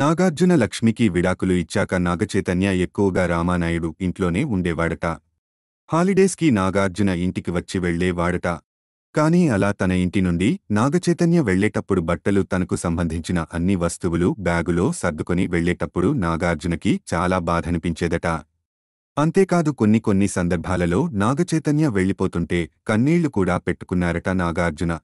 నాగార్జున లక్ష్మికి విడాకులు ఇచ్చాక నాగచైతన్య ఎక్కువగా రామానాయుడు ఇంట్లోనే ఉండేవాడట హాలిడేస్కి నాగార్జున ఇంటికి వచ్చి వెళ్లేవాడట కానీ అలా తన ఇంటి నుండి నాగచైతన్య వెళ్లేటప్పుడు బట్టలు తనకు సంబంధించిన అన్ని వస్తువులు బ్యాగులో సర్దుకొని వెళ్లేటప్పుడు నాగార్జునకి చాలా బాధనిపించేదట అంతేకాదు కొన్ని కొన్ని సందర్భాలలో నాగచైతన్య వెళ్ళిపోతుంటే కన్నీళ్లు కూడా పెట్టుకున్నారట నాగార్జున